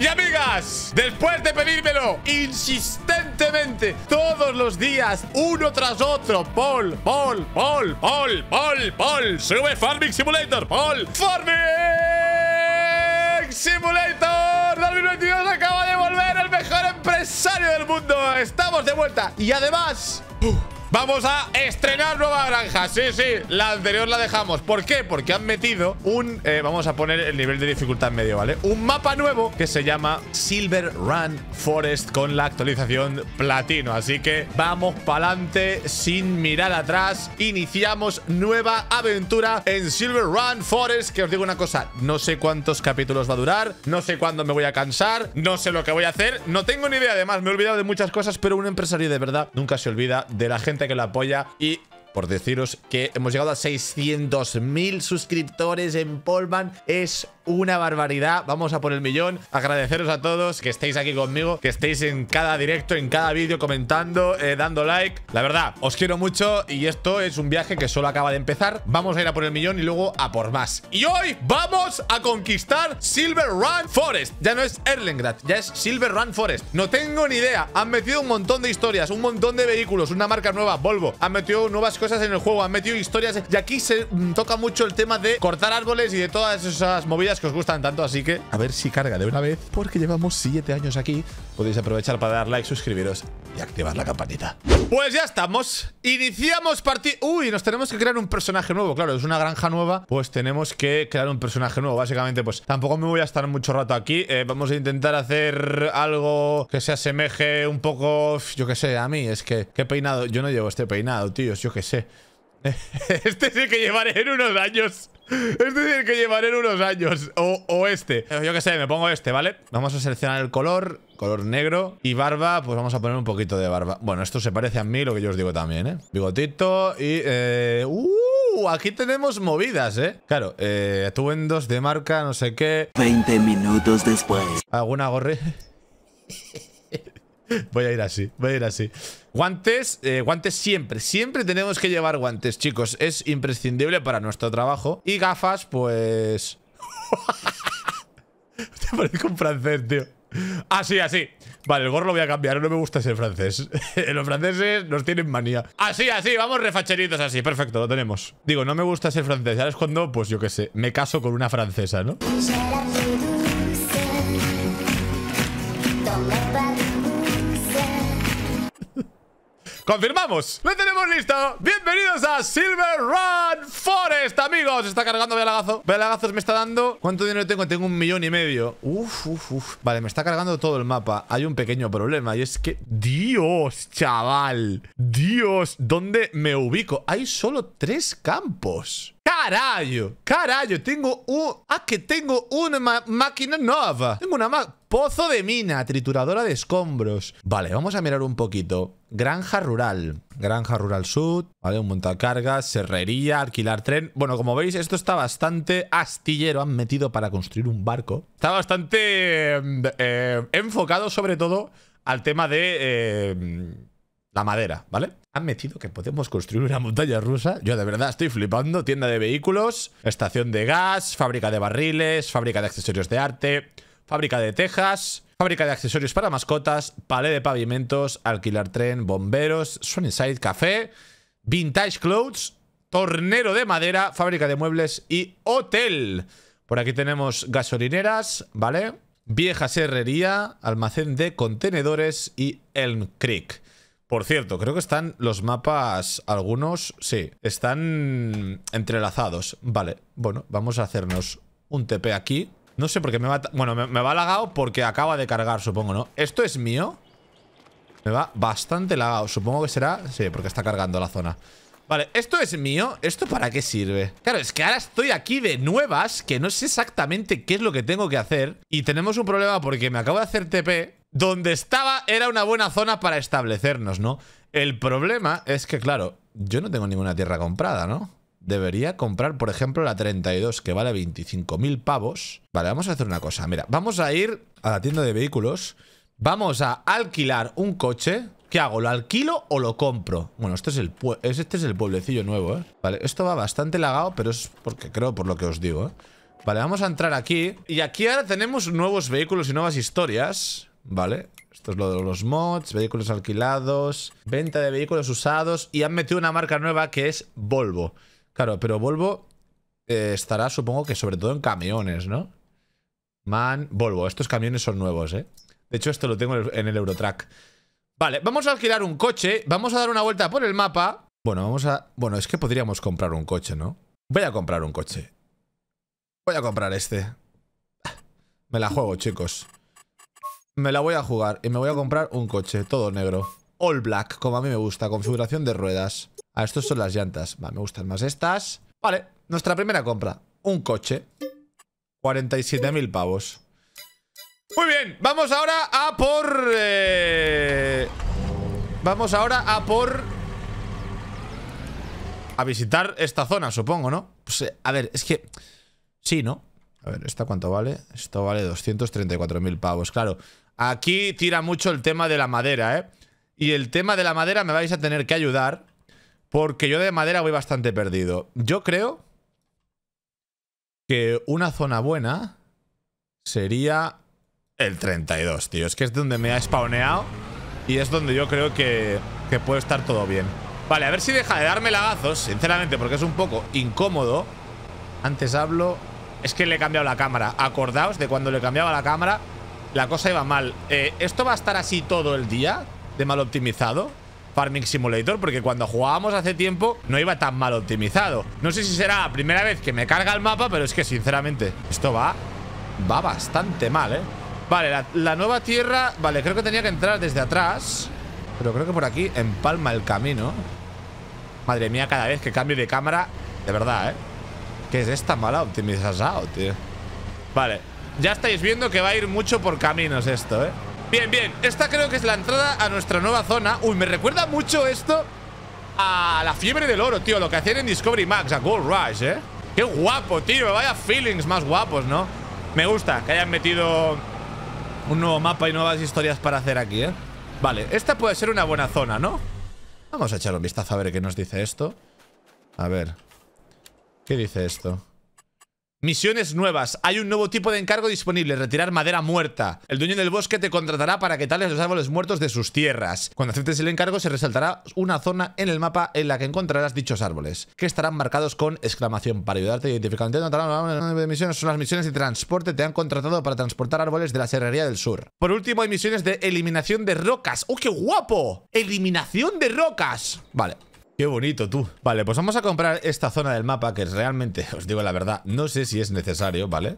y amigas, después de pedírmelo insistentemente todos los días, uno tras otro, Paul, Paul, Paul, Paul, Paul, Paul, sube Farming Simulator, Paul, Farming Simulator 2022 acaba de volver el mejor empresario del mundo. Estamos de vuelta y además... ¡uh! Vamos a estrenar nueva granja Sí, sí, la anterior la dejamos ¿Por qué? Porque han metido un... Eh, vamos a poner el nivel de dificultad medio, ¿vale? Un mapa nuevo que se llama Silver Run Forest Con la actualización platino Así que vamos para adelante sin mirar atrás Iniciamos nueva aventura en Silver Run Forest Que os digo una cosa No sé cuántos capítulos va a durar No sé cuándo me voy a cansar No sé lo que voy a hacer No tengo ni idea, además me he olvidado de muchas cosas Pero un empresario de verdad nunca se olvida de la gente que lo apoya y por deciros que hemos llegado a 600.000 suscriptores en Polman. Es una barbaridad. Vamos a por el millón. Agradeceros a todos que estéis aquí conmigo, que estéis en cada directo, en cada vídeo comentando, eh, dando like. La verdad, os quiero mucho y esto es un viaje que solo acaba de empezar. Vamos a ir a por el millón y luego a por más. Y hoy vamos a conquistar Silver Run Forest. Ya no es Erlengrad, ya es Silver Run Forest. No tengo ni idea. Han metido un montón de historias, un montón de vehículos, una marca nueva, Volvo. Han metido nuevas cosas en el juego, han metido historias. Y aquí se mm, toca mucho el tema de cortar árboles y de todas esas movidas que os gustan tanto, así que a ver si carga de una vez, porque llevamos 7 años aquí. Podéis aprovechar para dar like, suscribiros y activar la campanita. Pues ya estamos. Iniciamos partida Uy, nos tenemos que crear un personaje nuevo. Claro, es una granja nueva, pues tenemos que crear un personaje nuevo. Básicamente, pues tampoco me voy a estar mucho rato aquí. Eh, vamos a intentar hacer algo que se asemeje un poco, yo qué sé, a mí. Es que, ¿qué peinado? Yo no llevo este peinado, tíos, yo qué sé. Este sí que llevaré en unos años. Es decir, que llevaré unos años. O, este. Yo qué sé, me pongo este, ¿vale? Vamos a seleccionar el color, color negro. Y barba, pues vamos a poner un poquito de barba. Bueno, esto se parece a mí, lo que yo os digo también, ¿eh? Bigotito y... Eh, ¡Uh! Aquí tenemos movidas, ¿eh? Claro, eh, atuendos de marca, no sé qué. 20 minutos después. ¿Alguna gorri? Voy a ir así, voy a ir así. Guantes, eh, guantes siempre, siempre tenemos que llevar guantes, chicos. Es imprescindible para nuestro trabajo. Y gafas, pues... Te parezco un francés, tío. Así, ah, así. Vale, el gorro lo voy a cambiar, no me gusta ser francés. Los franceses nos tienen manía. Así, así, vamos refacheritos así. Perfecto, lo tenemos. Digo, no me gusta ser francés. Ahora es cuando, pues yo qué sé, me caso con una francesa, ¿no? Confirmamos. Lo tenemos listo. Bienvenidos a Silver Run Forest, amigos. Está cargando Belagazo. Belagazos me está dando. ¿Cuánto dinero tengo? Tengo un millón y medio. Uf, uf, uf. Vale, me está cargando todo el mapa. Hay un pequeño problema y es que... Dios, chaval. Dios, ¿dónde me ubico? Hay solo tres campos. ¡Carayo! ¡Carayo! tengo un... Um, ah, que tengo una máquina nueva Tengo una ma pozo de mina, trituradora de escombros Vale, vamos a mirar un poquito Granja rural Granja rural sud, vale, un montacargas Serrería, alquilar tren Bueno, como veis, esto está bastante astillero Han metido para construir un barco Está bastante eh, enfocado sobre todo al tema de... Eh, la madera, ¿vale? Han metido que podemos construir una montaña rusa. Yo de verdad estoy flipando. Tienda de vehículos, estación de gas, fábrica de barriles, fábrica de accesorios de arte, fábrica de tejas, fábrica de accesorios para mascotas, palé de pavimentos, alquilar tren, bomberos, Sunnyside Café, vintage clothes, tornero de madera, fábrica de muebles y hotel. Por aquí tenemos gasolineras, ¿vale? Vieja serrería, almacén de contenedores y Elm Creek. Por cierto, creo que están los mapas, algunos, sí, están entrelazados. Vale, bueno, vamos a hacernos un TP aquí. No sé por qué me va... Bueno, me, me va lagado porque acaba de cargar, supongo, ¿no? ¿Esto es mío? Me va bastante lagado. Supongo que será... Sí, porque está cargando la zona. Vale, ¿esto es mío? ¿Esto para qué sirve? Claro, es que ahora estoy aquí de nuevas, que no sé exactamente qué es lo que tengo que hacer. Y tenemos un problema porque me acabo de hacer TP donde estaba era una buena zona para establecernos, ¿no? El problema es que, claro, yo no tengo ninguna tierra comprada, ¿no? Debería comprar, por ejemplo, la 32, que vale 25.000 pavos. Vale, vamos a hacer una cosa. Mira, vamos a ir a la tienda de vehículos. Vamos a alquilar un coche. ¿Qué hago? ¿Lo alquilo o lo compro? Bueno, este es el, este es el pueblecillo nuevo, ¿eh? Vale, esto va bastante lagado, pero es porque creo por lo que os digo, ¿eh? Vale, vamos a entrar aquí. Y aquí ahora tenemos nuevos vehículos y nuevas historias. Vale, esto es lo de los mods, vehículos alquilados, venta de vehículos usados y han metido una marca nueva que es Volvo. Claro, pero Volvo eh, estará supongo que sobre todo en camiones, ¿no? Man, Volvo, estos camiones son nuevos, ¿eh? De hecho esto lo tengo en el Eurotrack. Vale, vamos a alquilar un coche, vamos a dar una vuelta por el mapa. Bueno, vamos a... Bueno, es que podríamos comprar un coche, ¿no? Voy a comprar un coche. Voy a comprar este. Me la juego, chicos. Me la voy a jugar y me voy a comprar un coche, todo negro. All black, como a mí me gusta, configuración de ruedas. Ah, estos son las llantas. Vale, me gustan más estas. Vale, nuestra primera compra. Un coche. 47.000 pavos. Muy bien, vamos ahora a por... Eh, vamos ahora a por... A visitar esta zona, supongo, ¿no? Pues, eh, a ver, es que... Sí, ¿no? A ver, ¿esta cuánto vale? Esto vale 234.000 pavos, claro. Aquí tira mucho el tema de la madera, ¿eh? Y el tema de la madera me vais a tener que ayudar porque yo de madera voy bastante perdido. Yo creo que una zona buena sería el 32, tío. Es que es donde me ha spawneado y es donde yo creo que, que puede estar todo bien. Vale, a ver si deja de darme lagazos, sinceramente, porque es un poco incómodo. Antes hablo... Es que le he cambiado la cámara. Acordaos de cuando le cambiaba la cámara la cosa iba mal. Eh, ¿Esto va a estar así todo el día? ¿De mal optimizado? Farming Simulator porque cuando jugábamos hace tiempo no iba tan mal optimizado. No sé si será la primera vez que me carga el mapa, pero es que sinceramente esto va, va bastante mal, ¿eh? Vale, la, la nueva tierra... Vale, creo que tenía que entrar desde atrás, pero creo que por aquí empalma el camino. Madre mía, cada vez que cambio de cámara, de verdad, ¿eh? ¿Qué es esta mala optimización, tío? Vale, ya estáis viendo que va a ir mucho por caminos esto, ¿eh? Bien, bien. Esta creo que es la entrada a nuestra nueva zona. Uy, me recuerda mucho esto a la fiebre del oro, tío. Lo que hacían en Discovery Max, a Gold Rush, ¿eh? Qué guapo, tío. Vaya feelings más guapos, ¿no? Me gusta que hayan metido un nuevo mapa y nuevas historias para hacer aquí, ¿eh? Vale, esta puede ser una buena zona, ¿no? Vamos a echar un vistazo a ver qué nos dice esto. A ver. ¿Qué dice esto? Misiones nuevas. Hay un nuevo tipo de encargo disponible, retirar madera muerta. El dueño del bosque te contratará para que tales los árboles muertos de sus tierras. Cuando aceptes el encargo se resaltará una zona en el mapa en la que encontrarás dichos árboles, que estarán marcados con exclamación para ayudarte a identificar. misiones son las misiones de transporte. Te han contratado para transportar árboles de la Serrería del Sur. Por último hay misiones de eliminación de rocas. ¡Oh, qué guapo! ¡Eliminación de rocas! Vale, Qué bonito tú. Vale, pues vamos a comprar esta zona del mapa que realmente, os digo la verdad, no sé si es necesario, ¿vale?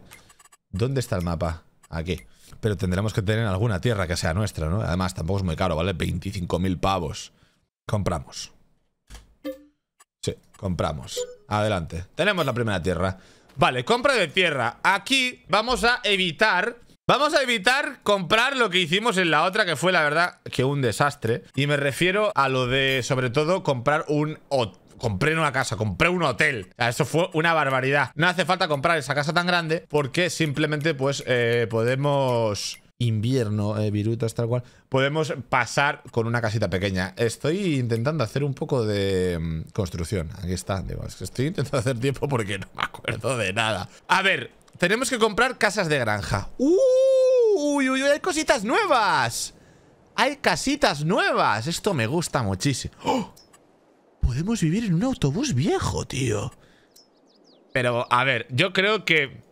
¿Dónde está el mapa? Aquí. Pero tendremos que tener alguna tierra que sea nuestra, ¿no? Además, tampoco es muy caro, ¿vale? 25.000 pavos. Compramos. Sí, compramos. Adelante. Tenemos la primera tierra. Vale, compra de tierra. Aquí vamos a evitar Vamos a evitar comprar lo que hicimos en la otra, que fue la verdad que un desastre. Y me refiero a lo de, sobre todo, comprar un hotel. Compré una casa, compré un hotel. eso fue una barbaridad. No hace falta comprar esa casa tan grande porque simplemente pues eh, podemos invierno, eh, virutas, tal cual, podemos pasar con una casita pequeña. Estoy intentando hacer un poco de mm, construcción. Aquí está. estoy intentando hacer tiempo porque no me acuerdo de nada. A ver, tenemos que comprar casas de granja. ¡Uy, uy, uy! ¡Hay cositas nuevas! ¡Hay casitas nuevas! Esto me gusta muchísimo. ¡Oh! Podemos vivir en un autobús viejo, tío. Pero, a ver, yo creo que...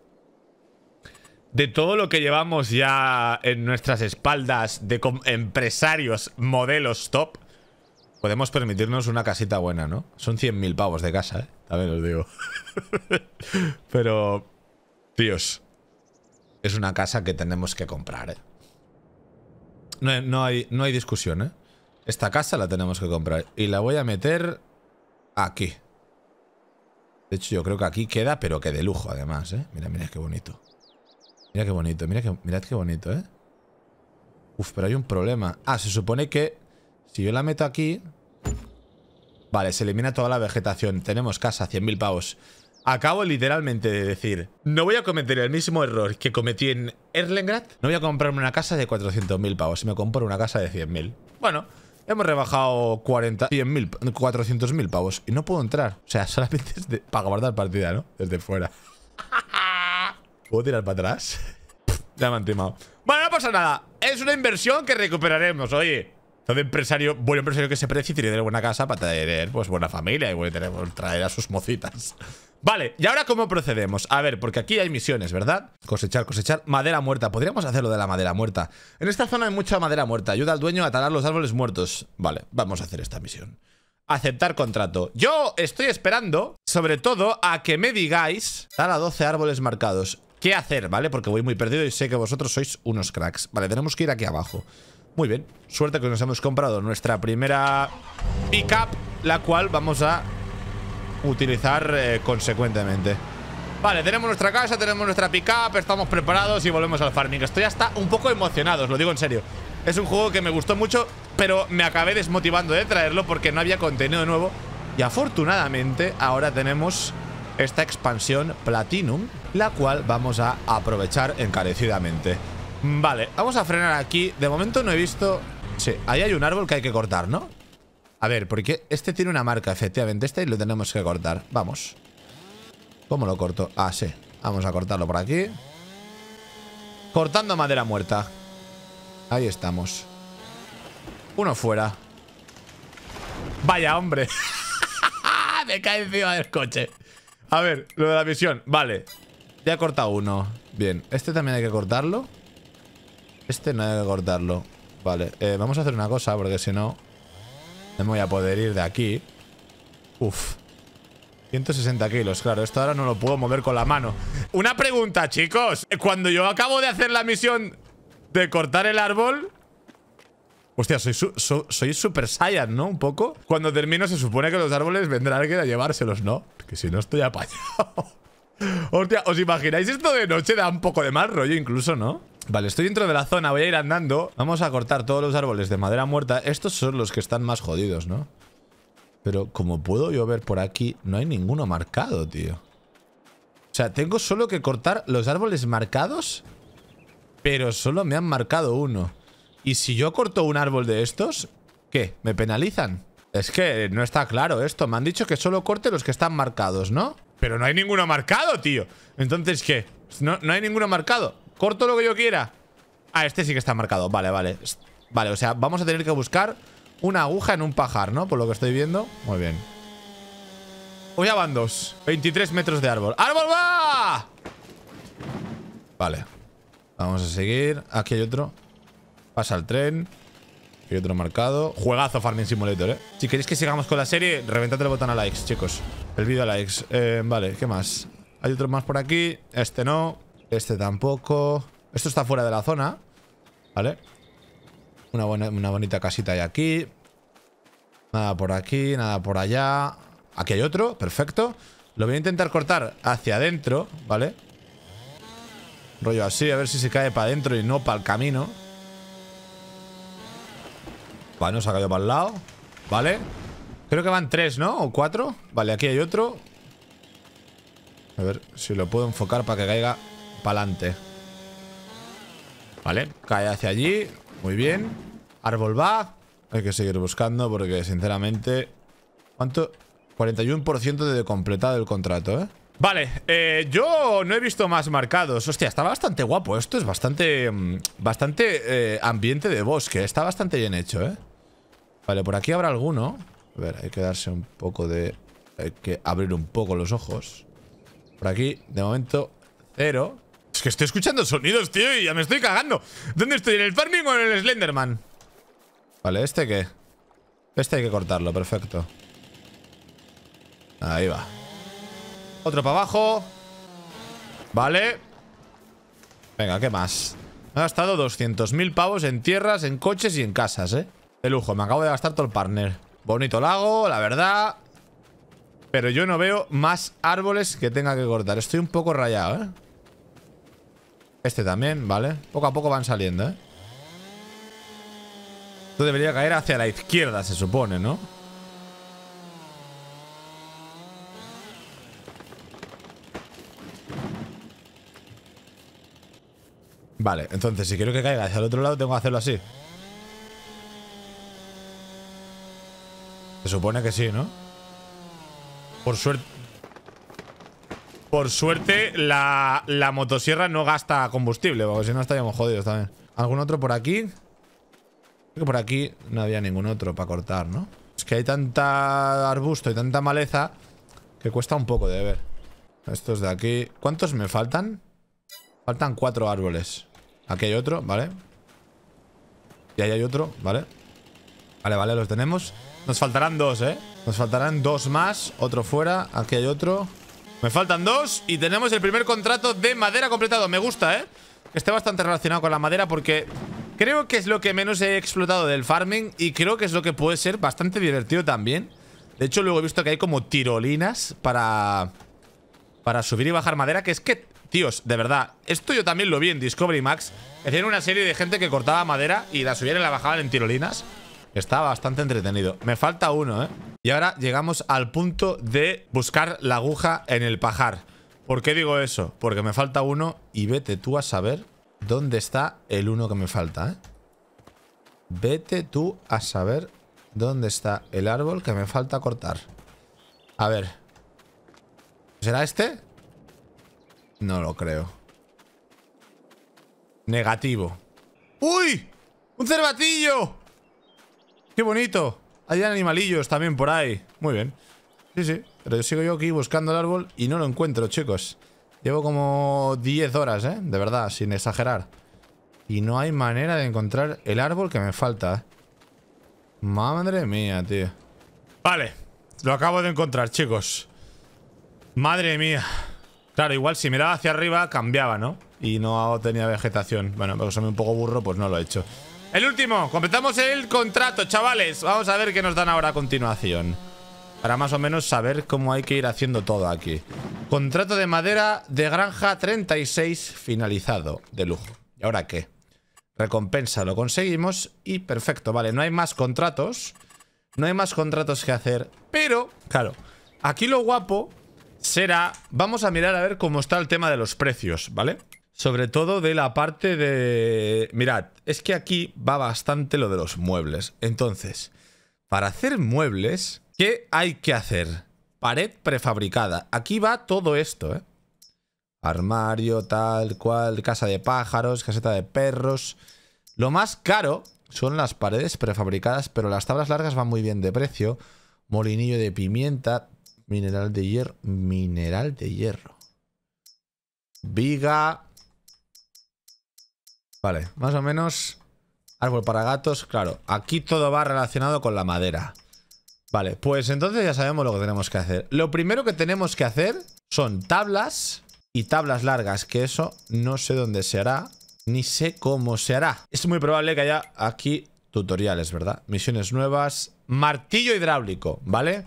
De todo lo que llevamos ya en nuestras espaldas de empresarios, modelos top, podemos permitirnos una casita buena, ¿no? Son 100.000 pavos de casa, ¿eh? También os digo. Pero Dios, es una casa que tenemos que comprar, ¿eh? No, hay, no hay discusión, ¿eh? Esta casa la tenemos que comprar. Y la voy a meter aquí. De hecho, yo creo que aquí queda, pero que de lujo, además, ¿eh? Mira, mira qué bonito. Mira qué bonito, mira mirad qué bonito, ¿eh? Uf, pero hay un problema. Ah, se supone que si yo la meto aquí... Vale, se elimina toda la vegetación. Tenemos casa, 100.000 pavos acabo literalmente de decir, no voy a cometer el mismo error que cometí en Erlengrad, no voy a comprarme una casa de 400.000 pavos, si me compro una casa de 100.000. Bueno, hemos rebajado 40, 400.000 pavos y no puedo entrar. O sea, solamente es de, para guardar partida, ¿no? Desde fuera. ¿Puedo tirar para atrás? ya me han timado. Bueno, no pasa nada. Es una inversión que recuperaremos, oye. Todo empresario, buen empresario que se precie, tiene de tener buena casa para traer pues, buena familia y bueno, traer a sus mocitas. Vale, y ahora cómo procedemos A ver, porque aquí hay misiones, ¿verdad? Cosechar, cosechar, madera muerta Podríamos hacerlo de la madera muerta En esta zona hay mucha madera muerta Ayuda al dueño a talar los árboles muertos Vale, vamos a hacer esta misión Aceptar contrato Yo estoy esperando, sobre todo, a que me digáis a 12 árboles marcados ¿Qué hacer, vale? Porque voy muy perdido y sé que vosotros sois unos cracks Vale, tenemos que ir aquí abajo Muy bien, suerte que nos hemos comprado nuestra primera pickup La cual vamos a utilizar eh, consecuentemente Vale, tenemos nuestra casa, tenemos nuestra pickup, estamos preparados y volvemos al farming. Estoy hasta un poco emocionado, os lo digo en serio. Es un juego que me gustó mucho, pero me acabé desmotivando de traerlo porque no había contenido nuevo. Y afortunadamente ahora tenemos esta expansión Platinum, la cual vamos a aprovechar encarecidamente. Vale, vamos a frenar aquí. De momento no he visto... Sí, ahí hay un árbol que hay que cortar, ¿no? A ver, porque este tiene una marca, efectivamente. Este lo tenemos que cortar. Vamos. ¿Cómo lo corto? Ah, sí. Vamos a cortarlo por aquí. Cortando madera muerta. Ahí estamos. Uno fuera. Vaya, hombre. Me cae encima del coche. A ver, lo de la misión. Vale. Ya he cortado uno. Bien. Este también hay que cortarlo. Este no hay que cortarlo. Vale. Eh, vamos a hacer una cosa, porque si no... No me voy a poder ir de aquí. Uf. 160 kilos, claro. Esto ahora no lo puedo mover con la mano. Una pregunta, chicos. Cuando yo acabo de hacer la misión de cortar el árbol... Hostia, soy, soy Super Saiyan, ¿no? Un poco. Cuando termino se supone que los árboles vendrán alguien a llevárselos, ¿no? Porque si no estoy apañado. Hostia, ¿os imagináis esto de noche? Da un poco de mal rollo incluso, ¿no? Vale, estoy dentro de la zona, voy a ir andando Vamos a cortar todos los árboles de madera muerta Estos son los que están más jodidos, ¿no? Pero como puedo yo ver por aquí No hay ninguno marcado, tío O sea, tengo solo que cortar los árboles marcados Pero solo me han marcado uno Y si yo corto un árbol de estos ¿Qué? ¿Me penalizan? Es que no está claro esto Me han dicho que solo corte los que están marcados, ¿no? Pero no hay ninguno marcado, tío Entonces, ¿qué? No, no hay ninguno marcado Corto lo que yo quiera. Ah, este sí que está marcado. Vale, vale. Vale, o sea, vamos a tener que buscar una aguja en un pajar, ¿no? Por lo que estoy viendo. Muy bien. Hoy a van dos. 23 metros de árbol. ¡Árbol va! Vale. Vamos a seguir. Aquí hay otro. Pasa el tren. hay otro marcado. Juegazo Farming Simulator, ¿eh? Si queréis que sigamos con la serie, reventad el botón a likes, chicos. El vídeo a likes. Eh, vale, ¿qué más? Hay otro más por aquí. Este no. Este tampoco. Esto está fuera de la zona. Vale. Una, buena, una bonita casita hay aquí. Nada por aquí, nada por allá. Aquí hay otro, perfecto. Lo voy a intentar cortar hacia adentro, ¿vale? Rollo así, a ver si se cae para adentro y no para el camino. no se ha caído para el lado. Vale. Creo que van tres, ¿no? O cuatro. Vale, aquí hay otro. A ver si lo puedo enfocar para que caiga Pa'lante Vale, cae hacia allí. Muy bien. Árbol va. Hay que seguir buscando porque, sinceramente... ¿Cuánto? 41% de completado el contrato, ¿eh? Vale, eh, yo no he visto más marcados. Hostia, está bastante guapo. Esto es bastante... Mm, bastante eh, ambiente de bosque. Está bastante bien hecho, ¿eh? Vale, por aquí habrá alguno. A ver, hay que darse un poco de... Hay que abrir un poco los ojos. Por aquí, de momento, cero. Es que estoy escuchando sonidos, tío, y ya me estoy cagando. ¿Dónde estoy? ¿En el farming o en el Slenderman? Vale, ¿este qué? Este hay que cortarlo, perfecto. Ahí va. Otro para abajo. Vale. Venga, ¿qué más? Me he gastado 200.000 pavos en tierras, en coches y en casas, ¿eh? De lujo, me acabo de gastar todo el partner. Bonito lago, la verdad. Pero yo no veo más árboles que tenga que cortar. Estoy un poco rayado, ¿eh? Este también, ¿vale? Poco a poco van saliendo, ¿eh? Esto debería caer hacia la izquierda, se supone, ¿no? Vale, entonces si quiero que caiga hacia el otro lado tengo que hacerlo así. Se supone que sí, ¿no? Por suerte... Por suerte, la, motosierra no gasta combustible, porque si no estaríamos jodidos también. ¿Algún otro por aquí? Creo que por aquí no había ningún otro para cortar, ¿no? Es que hay tanta arbusto y tanta maleza que cuesta un poco de ver. Estos de aquí... ¿Cuántos me faltan? Faltan cuatro árboles. Aquí hay otro, ¿vale? Y ahí hay otro, ¿vale? Vale, vale, los tenemos. Nos faltarán dos, ¿eh? Nos faltarán dos más. Otro fuera. Aquí hay otro. Me faltan dos y tenemos el primer contrato de madera completado. Me gusta, ¿eh? esté bastante relacionado con la madera porque creo que es lo que menos he explotado del farming y creo que es lo que puede ser bastante divertido también. De hecho, luego he visto que hay como tirolinas para, para subir y bajar madera, que es que, tíos, de verdad, esto yo también lo vi en Discovery Max. Hacían una serie de gente que cortaba madera y la subían y la bajaban en tirolinas. Está bastante entretenido. Me falta uno, ¿eh? Y ahora llegamos al punto de buscar la aguja en el pajar. ¿Por qué digo eso? Porque me falta uno y vete tú a saber dónde está el uno que me falta, ¿eh? Vete tú a saber dónde está el árbol que me falta cortar. A ver. ¿Será este? No lo creo. Negativo. ¡Uy! ¡Un cervatillo! ¡Qué bonito! Hay animalillos también por ahí. Muy bien. Sí, sí. Pero yo sigo yo aquí buscando el árbol y no lo encuentro, chicos. Llevo como 10 horas, ¿eh? De verdad, sin exagerar. Y no hay manera de encontrar el árbol que me falta. ¿eh? Madre mía, tío. Vale. Lo acabo de encontrar, chicos. Madre mía. Claro, igual si miraba hacia arriba cambiaba, ¿no? Y no tenía vegetación. Bueno, porque soy un poco burro, pues no lo he hecho. El último, completamos el contrato, chavales Vamos a ver qué nos dan ahora a continuación Para más o menos saber cómo hay que ir haciendo todo aquí Contrato de madera de granja 36 finalizado, de lujo ¿Y ahora qué? Recompensa, lo conseguimos y perfecto, vale, no hay más contratos No hay más contratos que hacer Pero, claro, aquí lo guapo será Vamos a mirar a ver cómo está el tema de los precios, ¿vale? vale sobre todo de la parte de... Mirad, es que aquí va bastante lo de los muebles. Entonces, para hacer muebles, ¿qué hay que hacer? Pared prefabricada. Aquí va todo esto, ¿eh? Armario, tal cual, casa de pájaros, caseta de perros. Lo más caro son las paredes prefabricadas, pero las tablas largas van muy bien de precio. Molinillo de pimienta, mineral de hierro, mineral de hierro. Viga, Vale, más o menos. Árbol para gatos, claro. Aquí todo va relacionado con la madera. Vale, pues entonces ya sabemos lo que tenemos que hacer. Lo primero que tenemos que hacer son tablas y tablas largas, que eso no sé dónde se hará, ni sé cómo se hará. Es muy probable que haya aquí tutoriales, ¿verdad? Misiones nuevas. Martillo hidráulico, ¿vale?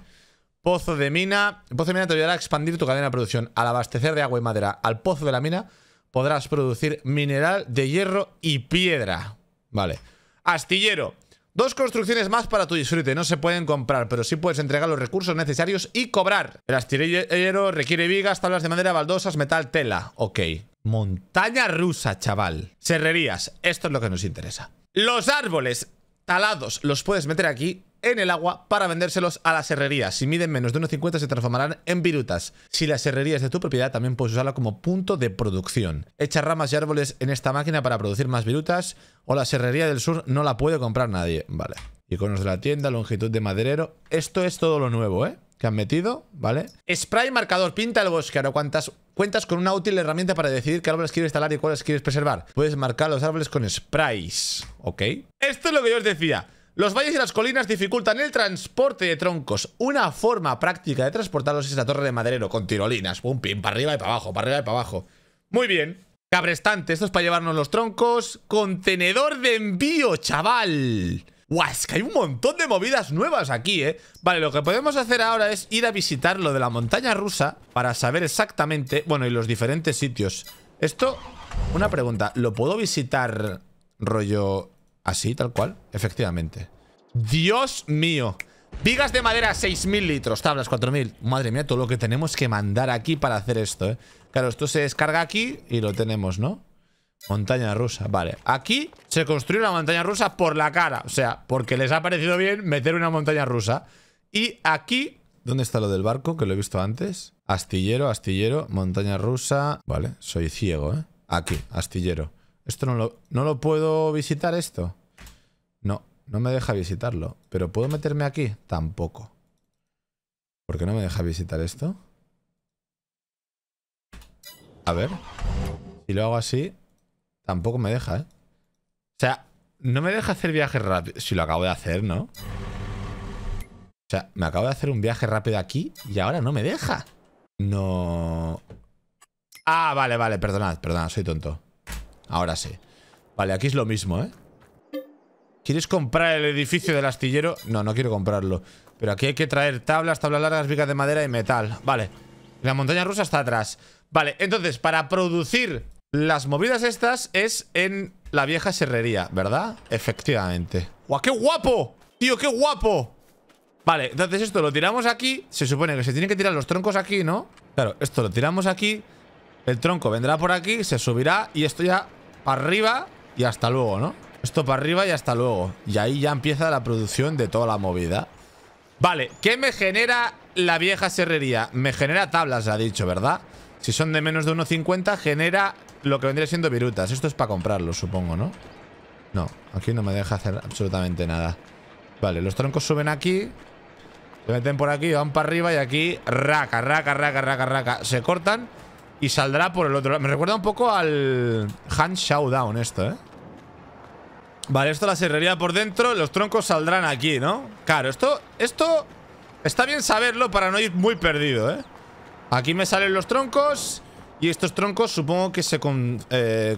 Pozo de mina. pozo de mina te ayudará a expandir tu cadena de producción al abastecer de agua y madera al pozo de la mina podrás producir mineral de hierro y piedra. Vale. Astillero. Dos construcciones más para tu disfrute. No se pueden comprar, pero sí puedes entregar los recursos necesarios y cobrar. El astillero requiere vigas, tablas de madera, baldosas, metal, tela. Ok. Montaña rusa, chaval. Serrerías. Esto es lo que nos interesa. Los árboles talados los puedes meter aquí en el agua para vendérselos a las herrerías. Si miden menos de 1,50 se transformarán en virutas. Si la herrerías es de tu propiedad, también puedes usarla como punto de producción. Echa ramas y árboles en esta máquina para producir más virutas o la serrería del sur no la puede comprar nadie. Vale. Iconos de la tienda, longitud de maderero. Esto es todo lo nuevo, ¿eh? que han metido, ¿vale? Spray marcador, pinta el bosque. cuentas, con una útil herramienta para decidir qué árboles quieres instalar y cuáles quieres preservar. Puedes marcar los árboles con sprays, ¿ok? Esto es lo que yo os decía. Los valles y las colinas dificultan el transporte de troncos. Una forma práctica de transportarlos es la torre de maderero con tirolinas. Pum, pim, para arriba y para abajo, para arriba y para abajo. Muy bien. Cabrestante, esto es para llevarnos los troncos. Contenedor de envío, chaval. Guau, es que hay un montón de movidas nuevas aquí, ¿eh? Vale, lo que podemos hacer ahora es ir a visitar lo de la montaña rusa para saber exactamente, bueno, y los diferentes sitios. Esto, una pregunta, ¿lo puedo visitar rollo Así, tal cual, efectivamente Dios mío Vigas de madera, 6.000 litros Tablas, 4.000 Madre mía, todo lo que tenemos que mandar aquí para hacer esto, ¿eh? Claro, esto se descarga aquí y lo tenemos, ¿no? Montaña rusa, vale Aquí se construye una montaña rusa por la cara O sea, porque les ha parecido bien meter una montaña rusa Y aquí ¿Dónde está lo del barco? Que lo he visto antes Astillero, astillero, montaña rusa Vale, soy ciego, ¿eh? Aquí, astillero esto no lo, no lo puedo visitar esto. No, no me deja visitarlo. ¿Pero puedo meterme aquí? Tampoco. ¿Por qué no me deja visitar esto? A ver. Si lo hago así, tampoco me deja, ¿eh? O sea, no me deja hacer viajes rápidos. Si lo acabo de hacer, ¿no? O sea, me acabo de hacer un viaje rápido aquí y ahora no me deja. No... Ah, vale, vale, perdonad, perdonad, soy tonto. Ahora sí. Vale, aquí es lo mismo, ¿eh? ¿Quieres comprar el edificio del astillero? No, no quiero comprarlo. Pero aquí hay que traer tablas, tablas largas, vigas de madera y metal. Vale. La montaña rusa está atrás. Vale, entonces, para producir las movidas estas es en la vieja serrería, ¿verdad? Efectivamente. ¡Guau, qué guapo! Tío, qué guapo. Vale, entonces esto lo tiramos aquí. Se supone que se tienen que tirar los troncos aquí, ¿no? Claro, esto lo tiramos aquí. El tronco vendrá por aquí, se subirá y esto ya para arriba y hasta luego, ¿no? Esto para arriba y hasta luego. Y ahí ya empieza la producción de toda la movida. Vale, ¿qué me genera la vieja serrería? Me genera tablas, ha dicho, ¿verdad? Si son de menos de 1,50, genera lo que vendría siendo virutas. Esto es para comprarlo, supongo, ¿no? No, aquí no me deja hacer absolutamente nada. Vale, los troncos suben aquí. Se meten por aquí, van para arriba y aquí... Raca, raca, raca, raca, raca. Se cortan y saldrá por el otro lado. Me recuerda un poco al Han Showdown esto, ¿eh? Vale, esto la serrería por dentro. Los troncos saldrán aquí, ¿no? Claro, esto... Esto... Está bien saberlo para no ir muy perdido, ¿eh? Aquí me salen los troncos. Y estos troncos supongo que se eh,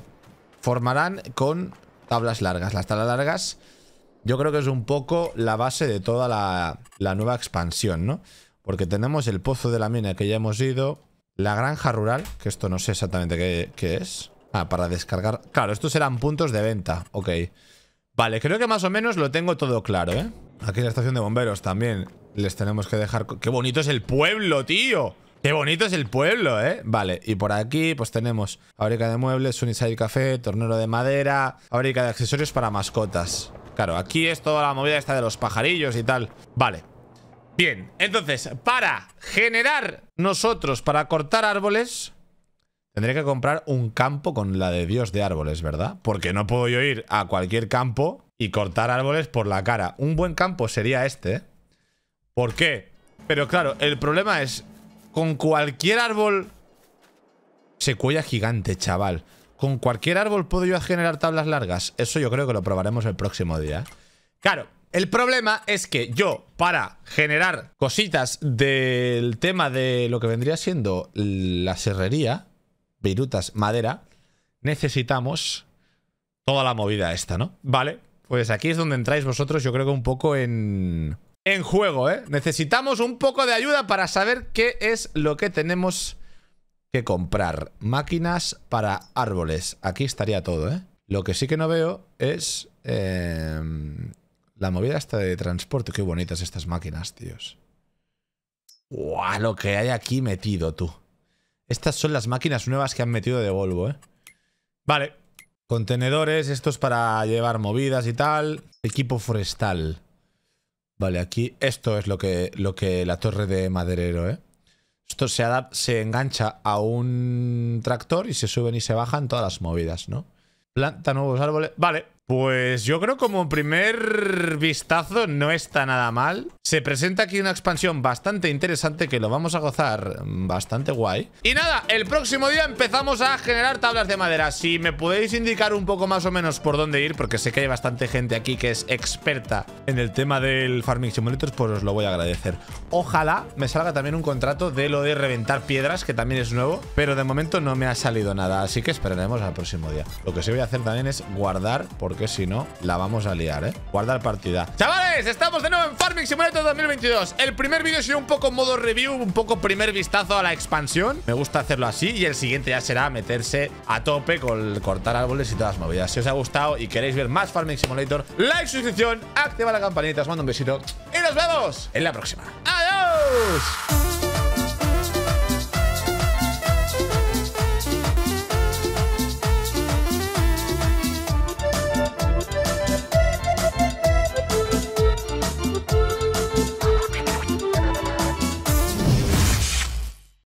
formarán con tablas largas. Las tablas largas yo creo que es un poco la base de toda la, la nueva expansión, ¿no? Porque tenemos el pozo de la mina que ya hemos ido. La granja rural, que esto no sé exactamente qué, es. Ah, para descargar. Claro, estos serán puntos de venta. Ok. Vale, creo que más o menos lo tengo todo claro, ¿eh? Aquí en la estación de bomberos también les tenemos que dejar... ¡Qué bonito es el pueblo, tío! ¡Qué bonito es el pueblo, eh! Vale, y por aquí pues tenemos fábrica de muebles, Sunnyside Café, tornero de madera, fábrica de accesorios para mascotas. Claro, aquí es toda la movida esta de los pajarillos y tal. Vale, Bien, entonces, para generar nosotros, para cortar árboles, tendré que comprar un campo con la de Dios de árboles, ¿verdad? Porque no puedo yo ir a cualquier campo y cortar árboles por la cara. Un buen campo sería este, ¿eh? ¿Por qué? Pero claro, el problema es, con cualquier árbol... Secuella gigante, chaval. Con cualquier árbol puedo yo generar tablas largas. Eso yo creo que lo probaremos el próximo día. ¿eh? Claro, el problema es que yo, para generar cositas del tema de lo que vendría siendo la serrería, virutas, madera, necesitamos toda la movida esta, ¿no? Vale, pues aquí es donde entráis vosotros, yo creo que un poco en... En juego, ¿eh? Necesitamos un poco de ayuda para saber qué es lo que tenemos que comprar. Máquinas para árboles. Aquí estaría todo, ¿eh? Lo que sí que no veo es... Em, la movida está de transporte. Qué bonitas estas máquinas, tíos. ¡Guau! Lo que hay aquí metido, tú. Estas son las máquinas nuevas que han metido de Volvo, ¿eh? Vale. Contenedores, estos para llevar movidas y tal. Equipo forestal. Vale, aquí esto es lo que, lo que la torre de maderero, ¿eh? Esto se, se engancha a un tractor y se suben y se bajan todas las movidas, ¿no? Planta nuevos árboles. Vale, pues yo creo como primer vistazo no está nada mal. Se presenta aquí una expansión bastante interesante que lo vamos a gozar bastante guay. Y nada, el próximo día empezamos a generar tablas de madera. Si me podéis indicar un poco más o menos por dónde ir, porque sé que hay bastante gente aquí que es experta en el tema del Farming Simulator, pues os lo voy a agradecer. Ojalá me salga también un contrato de lo de reventar piedras, que también es nuevo, pero de momento no me ha salido nada, así que esperaremos al próximo día. Lo que sí voy a hacer también es guardar, por que si no, la vamos a liar, ¿eh? Guardar partida. ¡Chavales! Estamos de nuevo en Farming Simulator 2022. El primer vídeo sido un poco modo review, un poco primer vistazo a la expansión. Me gusta hacerlo así y el siguiente ya será meterse a tope con cortar árboles y todas las movidas. Si os ha gustado y queréis ver más Farming Simulator, like, suscripción, activa la campanita, os mando un besito y nos vemos en la próxima. ¡Adiós!